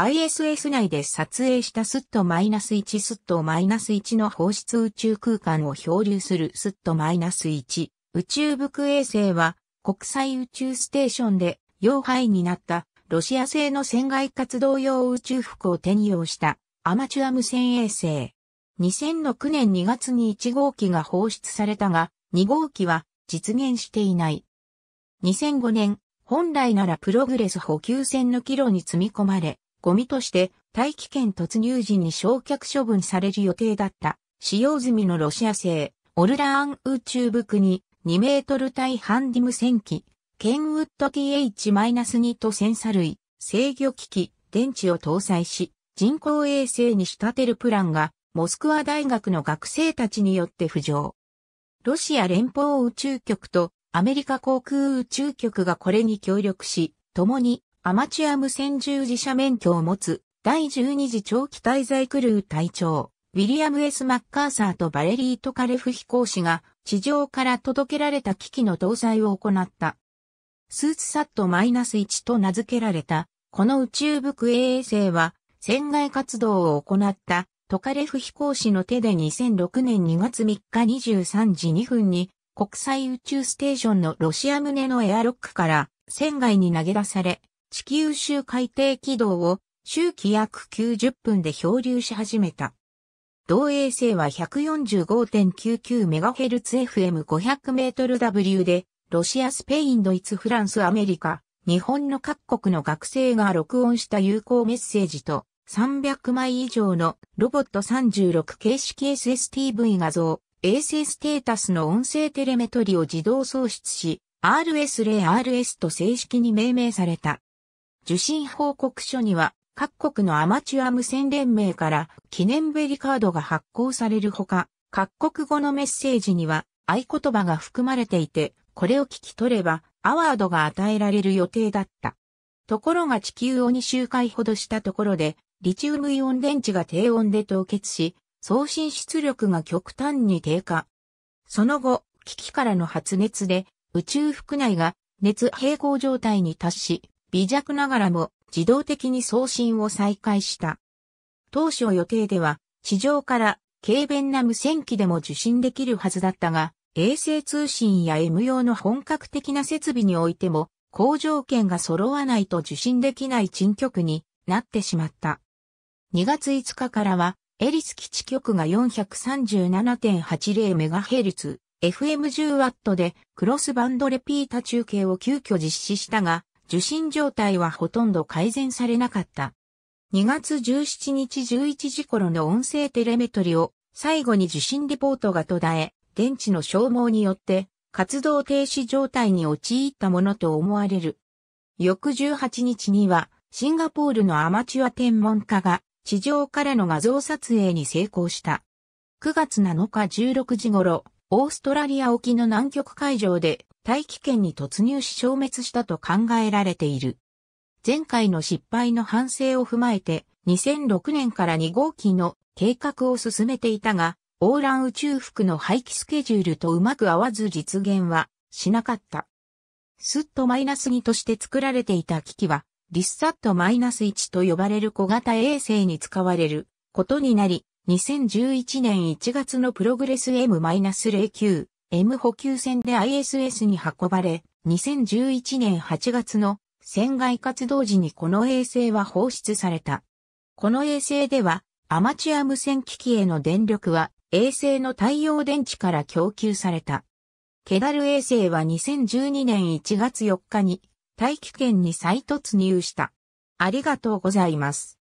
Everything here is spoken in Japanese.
ISS 内で撮影したスット -1 スット -1 の放出宇宙空間を漂流するスット -1 宇宙服衛星は国際宇宙ステーションで要配になったロシア製の船外活動用宇宙服を転用したアマチュア無線衛星。2006年2月に1号機が放出されたが2号機は実現していない。2005年本来ならプログレス補給船の帰路に積み込まれ、ゴミとして大気圏突入時に焼却処分される予定だった使用済みのロシア製オルラーン宇宙服に2メートル対ハンディム戦機、ケンウッド TH-2 とセンサ類、制御機器、電池を搭載し、人工衛星に仕立てるプランが、モスクワ大学の学生たちによって浮上。ロシア連邦宇宙局とアメリカ航空宇宙局がこれに協力し、共にアマチュア無線従事者免許を持つ、第12次長期滞在クルー隊長、ウィリアム・ S・ マッカーサーとバレリート・カレフ飛行士が、地上から届けられた機器の搭載を行った。スーツサット -1 と名付けられた、この宇宙服衛星は、船外活動を行ったトカレフ飛行士の手で2006年2月3日23時2分に国際宇宙ステーションのロシア胸のエアロックから船外に投げ出され、地球周海底軌道を周期約90分で漂流し始めた。同衛星は 145.99MHzFM500mW で、ロシア、スペイン、ドイツ、フランス、アメリカ、日本の各国の学生が録音した有効メッセージと、300枚以上のロボット36形式 SSTV 画像、衛星ステータスの音声テレメトリを自動送出し、RS0RS と正式に命名された。受信報告書には、各国のアマチュア無線連盟から記念ベリカードが発行されるほか、各国語のメッセージには合言葉が含まれていて、これを聞き取ればアワードが与えられる予定だった。ところが地球を2周回ほどしたところで、リチウムイオン電池が低温で凍結し、送信出力が極端に低下。その後、機器からの発熱で宇宙服内が熱平衡状態に達し、微弱ながらも自動的に送信を再開した。当初予定では、地上から軽便な無線機でも受信できるはずだったが、衛星通信や M 用の本格的な設備においても、好条件が揃わないと受信できない珍局になってしまった。2月5日からは、エリス基地局が 437.80MHz、FM10W でクロスバンドレピータ中継を急遽実施したが、受信状態はほとんど改善されなかった。2月17日11時頃の音声テレメトリを最後に受信リポートが途絶え、電池の消耗によって活動停止状態に陥ったものと思われる。翌18日にはシンガポールのアマチュア天文家が地上からの画像撮影に成功した。9月7日16時頃、オーストラリア沖の南極海上で大気圏に突入し消滅したと考えられている。前回の失敗の反省を踏まえて、2006年から2号機の計画を進めていたが、オーラン宇宙服の廃棄スケジュールとうまく合わず実現はしなかった。スットマイナス2として作られていた機器は、リスサットマイナス1と呼ばれる小型衛星に使われることになり、2011年1月のプログレス M-09 M 補給船で ISS に運ばれ、2011年8月の船外活動時にこの衛星は放出された。この衛星では、アマチュア無線機器への電力は衛星の太陽電池から供給された。ケダル衛星は2012年1月4日に大気圏に再突入した。ありがとうございます。